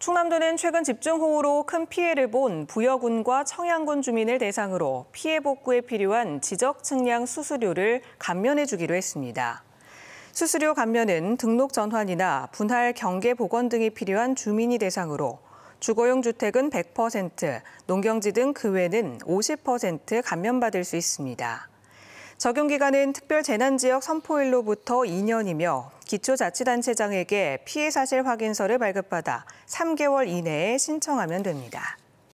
충남도는 최근 집중호우로 큰 피해를 본 부여군과 청양군 주민을 대상으로 피해 복구에 필요한 지적 측량 수수료를 감면해 주기로 했습니다. 수수료 감면은 등록 전환이나 분할 경계 복원 등이 필요한 주민이 대상으로 주거용 주택은 100%, 농경지 등 그 외는 50% 감면받을 수 있습니다. 적용 기간은 특별 재난 지역 선포일로부터 2년이며 기초자치단체장에게 피해 사실 확인서를 발급받아 3개월 이내에 신청하면 됩니다.